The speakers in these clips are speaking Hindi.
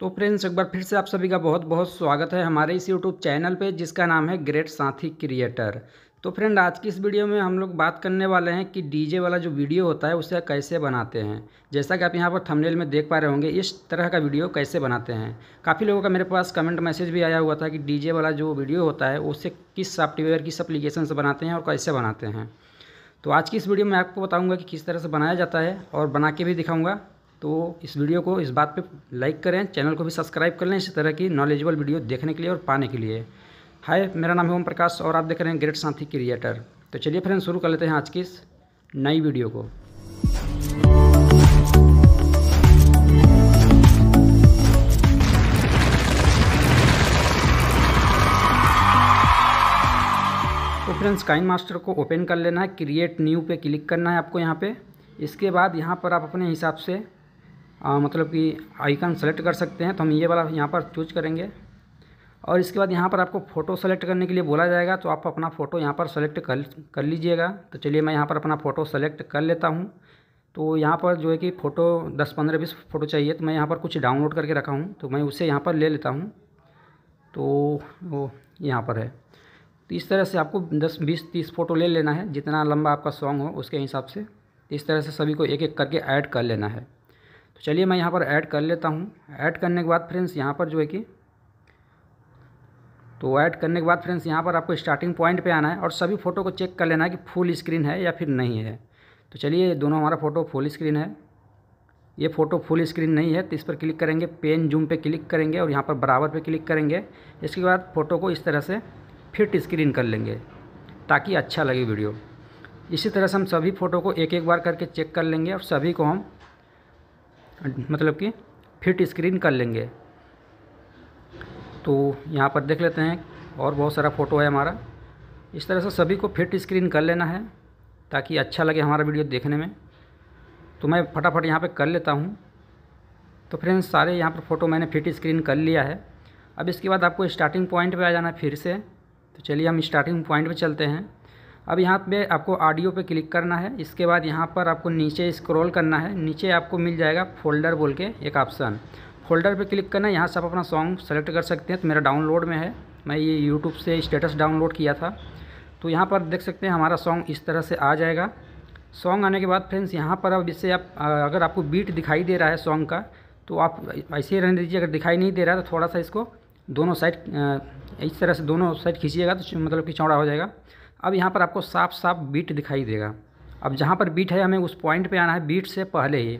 तो फ्रेंड्स एक बार फिर से आप सभी का बहुत बहुत स्वागत है हमारे इस यूट्यूब चैनल पे जिसका नाम है ग्रेट साथी क्रिएटर तो फ्रेंड आज की इस वीडियो में हम लोग बात करने वाले हैं कि डीजे वाला जो वीडियो होता है उसे कैसे बनाते हैं जैसा कि आप यहाँ पर थंबनेल में देख पा रहे होंगे इस तरह का वीडियो कैसे बनाते हैं काफ़ी लोगों का मेरे पास कमेंट मैसेज भी आया हुआ था कि डी वाला जो वीडियो होता है उसे किस सॉफ्टवेयर किस अप्लीकेशन से बनाते हैं और कैसे बनाते हैं तो आज की इस वीडियो में आपको बताऊँगा कि किस तरह से बनाया जाता है और बना के भी दिखाऊँगा तो इस वीडियो को इस बात पे लाइक करें चैनल को भी सब्सक्राइब कर लें इसी तरह की नॉलेजेबल वीडियो देखने के लिए और पाने के लिए हाय मेरा नाम है ओम प्रकाश और आप देख रहे हैं ग्रेट साथी क्रिएटर तो चलिए फ्रेंड शुरू कर लेते हैं आज की इस नई वीडियो को तो फ्रेंड्स काइन मास्टर को ओपन कर लेना है क्रिएट न्यू पे क्लिक करना है आपको यहाँ पे इसके बाद यहाँ पर आप अपने हिसाब से आ, मतलब कि आइकन सेलेक्ट कर सकते हैं तो हम ये वाला यहाँ पर चूज करेंगे और इसके बाद यहाँ पर आपको फ़ोटो सेलेक्ट करने के लिए बोला जाएगा तो आप अपना फ़ोटो यहाँ पर सेलेक्ट कर कर लीजिएगा तो चलिए मैं यहाँ पर अपना फ़ोटो सेलेक्ट कर लेता हूँ तो यहाँ पर जो है कि फ़ोटो दस पंद्रह बीस फ़ोटो चाहिए तो मैं यहाँ पर कुछ डाउनलोड करके रखा हूँ तो मैं उसे यहाँ पर ले लेता हूँ तो वो यहाँ पर है तो इस तरह से आपको दस बीस तीस फ़ोटो ले लेना है जितना लंबा आपका सॉन्ग हो उसके हिसाब से इस तरह से सभी को एक एक करके ऐड कर लेना है तो चलिए मैं यहाँ पर ऐड कर लेता हूँ ऐड करने के बाद फ्रेंड्स यहाँ पर जो है कि तो ऐड करने के बाद फ्रेंड्स यहाँ पर आपको स्टार्टिंग पॉइंट पे आना है और सभी फ़ोटो को चेक कर लेना है कि फुल स्क्रीन है या फिर नहीं है तो चलिए दोनों हमारा फ़ोटो फुल स्क्रीन है ये फ़ोटो फुल स्क्रीन नहीं है तो इस पर क्लिक करेंगे पेन जूम पे क्लिक करेंगे और यहाँ पर बराबर पे क्लिक करेंगे इसके बाद फ़ोटो को इस तरह से फिट स्क्रीन कर लेंगे ताकि अच्छा लगे वीडियो इसी तरह से हम सभी फ़ोटो को एक एक बार करके चेक कर लेंगे और सभी को हम मतलब कि फिट स्क्रीन कर लेंगे तो यहाँ पर देख लेते हैं और बहुत सारा फ़ोटो है हमारा इस तरह से सभी को फिट स्क्रीन कर लेना है ताकि अच्छा लगे हमारा वीडियो देखने में तो मैं फटाफट यहाँ पे कर लेता हूँ तो फ्रेंड्स सारे यहाँ पर फ़ोटो मैंने फिट स्क्रीन कर लिया है अब इसके बाद आपको स्टार्टिंग पॉइंट पे आ जाना है फिर से तो चलिए हम स्टार्टिंग पॉइंट पे चलते हैं अब यहाँ पे आपको ऑडियो पे क्लिक करना है इसके बाद यहाँ पर आपको नीचे स्क्रॉल करना है नीचे आपको मिल जाएगा फोल्डर बोल के एक ऑप्शन फोल्डर पे क्लिक करना है यहाँ से आप अपना सॉन्ग सेलेक्ट कर सकते हैं तो मेरा डाउनलोड में है मैं ये यूट्यूब से स्टेटस डाउनलोड किया था तो यहाँ पर देख सकते हैं हमारा सॉन्ग इस तरह से आ जाएगा सॉन्ग आने के बाद फ्रेंड्स यहाँ पर अब इससे आप अगर आपको बीट दिखाई दे रहा है सॉन्ग का तो आप ऐसे ही रहने दीजिए अगर दिखाई नहीं दे रहा है तो थोड़ा सा इसको दोनों साइड इस तरह से दोनों साइड खींचिएगा तो मतलब कि चौड़ा हो जाएगा अब यहाँ पर आपको साफ साफ बीट दिखाई देगा अब जहाँ पर बीट है हमें उस पॉइंट पे आना है बीट से पहले ही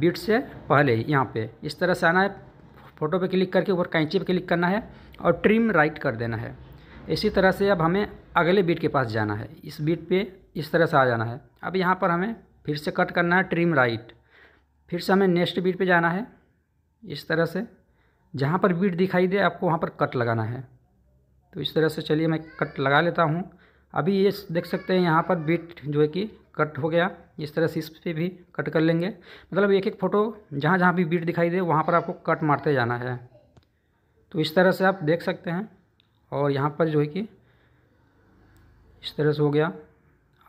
बीट से पहले ही यहाँ पे इस तरह से आना है फ़ोटो पे क्लिक करके ऊपर कैंची पे क्लिक करना है और ट्रिम राइट कर देना है इसी तरह से अब हमें अगले बीट के पास जाना है इस बीट पे इस तरह से आ जाना है अब यहाँ पर हमें फिर से कट करना है ट्रिम राइट फिर से हमें नेक्स्ट बीट पर जाना है इस तरह से जहाँ पर बीट दिखाई दे आपको वहाँ पर कट लगाना है तो इस तरह से चलिए मैं कट लगा लेता हूँ अभी ये देख सकते हैं यहाँ पर बीट जो है कि कट हो गया इस तरह से इस पर भी कट कर लेंगे मतलब एक एक फ़ोटो जहाँ जहाँ भी बीट दिखाई दे वहाँ पर आपको कट मारते जाना है तो इस तरह से आप देख सकते हैं और यहाँ पर जो है कि इस तरह से हो गया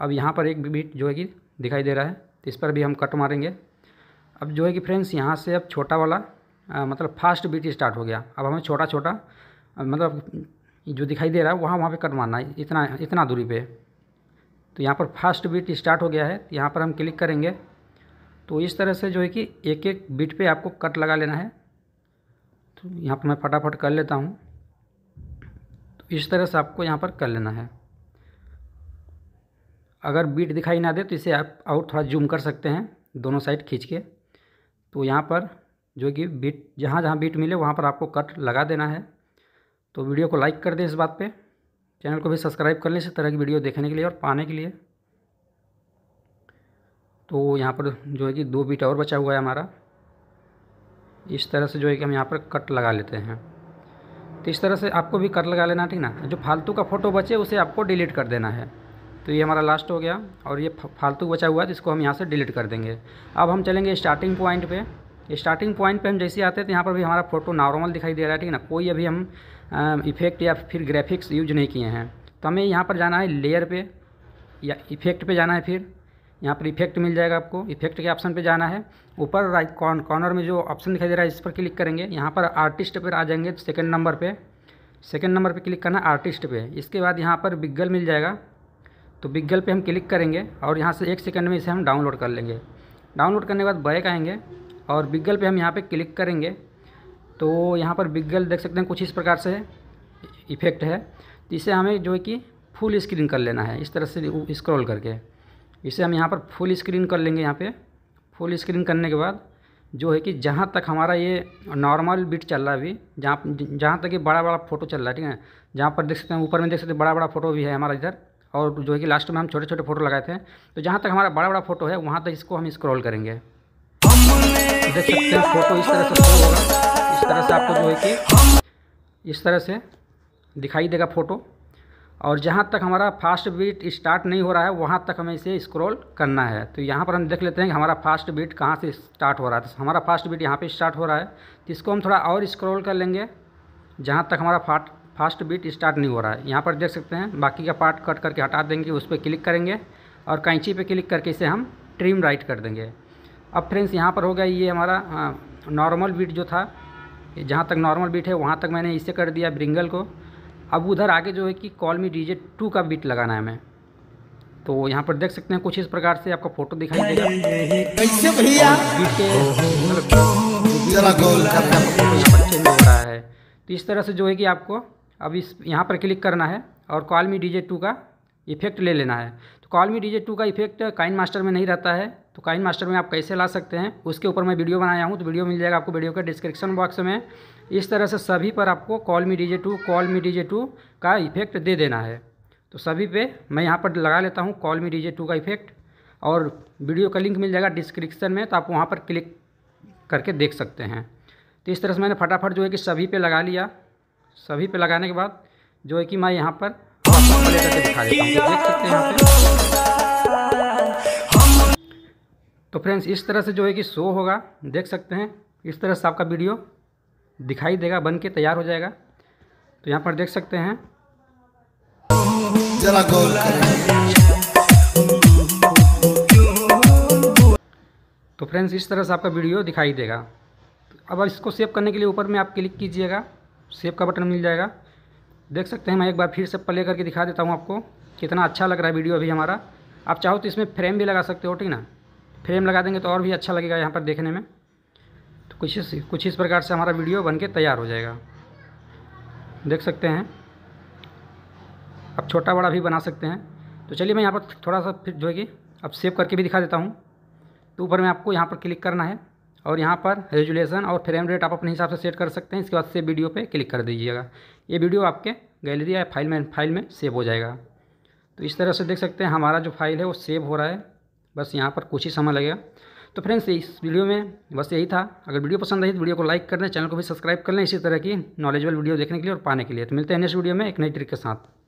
अब यहाँ पर एक बीट जो है कि दिखाई दे रहा है तो इस पर भी हम कट मारेंगे अब जो है कि फ्रेंड्स यहाँ से अब छोटा वाला आ, मतलब फास्ट बीट स्टार्ट हो गया अब हमें छोटा छोटा मतलब जो दिखाई दे रहा है वहाँ वहाँ पे कट मारना है इतना इतना दूरी पे तो यहाँ पर फास्ट बीट स्टार्ट हो गया है तो यहाँ पर हम क्लिक करेंगे तो इस तरह से जो है कि एक एक बीट पे आपको कट लगा लेना है तो यहाँ पर मैं फटाफट कर लेता हूँ तो इस तरह से आपको यहाँ पर कर लेना है अगर बीट दिखाई ना दे तो इसे आप और थोड़ा जूम कर सकते हैं दोनों साइड खींच के तो यहाँ पर जो कि बीट जहाँ जहाँ बीट मिले वहाँ पर आपको कट लगा देना है तो वीडियो को लाइक कर दें इस बात पे चैनल को भी सब्सक्राइब कर लें इस तरह की वीडियो देखने के लिए और पाने के लिए तो यहाँ पर जो है कि दो बीट और बचा हुआ है हमारा इस तरह से जो है कि हम यहाँ पर कट लगा लेते हैं तो इस तरह से आपको भी कट लगा लेना ठीक ना जो फालतू का फ़ोटो बचे उसे आपको डिलीट कर देना है तो ये हमारा लास्ट हो गया और ये फालतू बचा हुआ है तो इसको हम यहाँ से डिलीट कर देंगे अब हम चलेंगे स्टार्टिंग पॉइंट पे स्टार्टिंग पॉइंट पे हम जैसे आते हैं तो यहाँ पर भी हमारा फोटो नॉर्मल दिखाई दे रहा है ठीक है ना कोई अभी हम इफ़ेक्ट या फिर ग्राफिक्स यूज नहीं किए हैं तो हमें यहाँ पर जाना है लेयर पे या इफ़ेक्ट पे जाना है फिर यहाँ पर इफेक्ट मिल जाएगा आपको इफेक्ट के ऑप्शन पे जाना है ऊपर राइट कॉर्नर में जो ऑप्शन दिखाई दे रहा है इस पर क्लिक करेंगे यहाँ पर आर्टिस्ट पर आ जाएंगे सेकेंड नंबर पर सेकेंड नंबर पर क्लिक करना आर्टिस्ट पर इसके बाद यहाँ पर बिग्गल मिल जाएगा तो बिग्गल पर हम क्लिक करेंगे और यहाँ से एक सेकेंड में इसे हम डाउनलोड कर लेंगे डाउनलोड करने के बाद बैक आएंगे और बिग्गल पे हम यहाँ पे क्लिक करेंगे तो यहाँ पर बिगल देख सकते हैं कुछ इस प्रकार से इफेक्ट है तो इसे हमें जो है कि फुल स्क्रीन कर लेना है इस तरह से स्क्रॉल करके इसे हम यहाँ पर फुल स्क्रीन कर लेंगे यहाँ पे फुल स्क्रीन करने के बाद जो है कि जहाँ तक हमारा ये नॉर्मल बिट चल रहा है अभी जहाँ जहाँ तक ये बड़ा बड़ा फ़ोटो चल रहा है ठीक है जहाँ पर देख सकते हैं ऊपर में देख सकते हैं बड़ा बड़ा फ़ोटो भी है हमारा इधर और जो है कि लास्ट में हम छोटे छोटे फ़ोटो लगाए थे तो जहाँ तक हमारा बड़ा बड़ा फ़ोटो है वहाँ तक इसको हम स्क्रॉल करेंगे देख सकते हैं फ़ोटो इस तरह से इस तरह से आपको जो है कि इस तरह से दिखाई देगा फ़ोटो और जहाँ तक हमारा फास्ट बीट स्टार्ट नहीं हो रहा है वहाँ तक हमें इसे स्क्रॉल करना है तो यहाँ पर हम देख लेते हैं कि हमारा फास्ट बीट कहाँ से स्टार्ट हो रहा है तो हमारा फास्ट बीट यहाँ पे स्टार्ट हो रहा है तो इसको हम थोड़ा और स्क्रॉल कर लेंगे जहाँ तक हमारा फाट फास्ट बीट स्टार्ट नहीं हो रहा है यहाँ पर देख सकते हैं बाकी का पार्ट कट करके हटा देंगे उस पर क्लिक करेंगे और कैंची पर क्लिक करके इसे हम ट्रिम राइट कर देंगे अब फ्रेंड्स यहाँ पर हो गया ये हमारा नॉर्मल बीट जो था जहाँ तक नॉर्मल बीट है वहाँ तक मैंने इसे कर दिया ब्रिंगल को अब उधर आगे जो है कि कॉल मी डीजे टू का बीट लगाना है मैं तो यहाँ पर देख सकते हैं कुछ इस प्रकार से आपका फोटो दिखाई देगा मतलब रहा है तो इस तरह से जो है कि आपको अब इस यहाँ पर क्लिक करना है और कॉल मी डीजे टू का इफेक्ट ले लेना है तो कॉल मी डीजे टू का इफेक्ट काइन मास्टर में नहीं रहता है तो काइन मास्टर में आप कैसे ला सकते हैं उसके ऊपर मैं वीडियो बनाया हूँ तो वीडियो मिल जाएगा आपको वीडियो के डिस्क्रिप्शन बॉक्स में इस तरह से सभी पर आपको call me DJ two call me DJ two का इफेक्ट दे देना है तो सभी पे मैं यहाँ पर लगा लेता हूँ कॉल मी डीजे टू का इफेक्ट और वीडियो का लिंक मिल जाएगा डिस्क्रिप्शन में तो आप वहाँ पर क्लिक करके देख सकते हैं तो इस तरह से मैंने फटाफट जो है कि सभी पे लगा लिया सभी पे लगाने के बाद जो है कि मैं यहाँ पर हाँ, दिखा देता हूँ तो देख सकते हैं यहाँ पर तो फ्रेंड्स इस तरह से जो है कि शो होगा देख सकते हैं इस तरह से आपका वीडियो दिखाई देगा बन के तैयार हो जाएगा तो यहाँ पर देख सकते हैं तो फ्रेंड्स इस तरह से आपका वीडियो दिखाई देगा अब इसको सेव करने के लिए ऊपर में आप क्लिक कीजिएगा सेव का बटन मिल जाएगा देख सकते हैं मैं एक बार फिर से प्ले करके दिखा देता हूँ आपको कितना अच्छा लग रहा है वीडियो अभी हमारा आप चाहो तो इसमें फ्रेम भी लगा सकते हो ठीक ना फ्रेम लगा देंगे तो और भी अच्छा लगेगा यहाँ पर देखने में तो कुछ इस कुछ इस प्रकार से हमारा वीडियो बन के तैयार हो जाएगा देख सकते हैं आप छोटा बड़ा भी बना सकते हैं तो चलिए मैं यहाँ पर थोड़ा सा फिर जो है कि अब सेव करके भी दिखा देता हूँ तो ऊपर में आपको यहाँ पर क्लिक करना है और यहाँ पर रेजुलेशन और फ्रेम रेट आप अपने हिसाब से सेट कर सकते हैं इसके बाद से वीडियो पर क्लिक कर दीजिएगा ये वीडियो आपके गैलरी या फाइल में फाइल में सेव हो जाएगा तो इस तरह से देख सकते हैं हमारा जो फाइल है वो सेव हो रहा है बस यहाँ पर कुछ ही समय लगेगा तो फ्रेंड्स इस वीडियो में बस यही था अगर वीडियो पसंद आई तो वीडियो को लाइक कर दें चैनल को भी सब्सक्राइब कर लें इसी तरह की नॉलेजबल वीडियो देखने के लिए और पाने के लिए तो मिलते हैं नेक्स्ट वीडियो में एक नई ट्रिक के साथ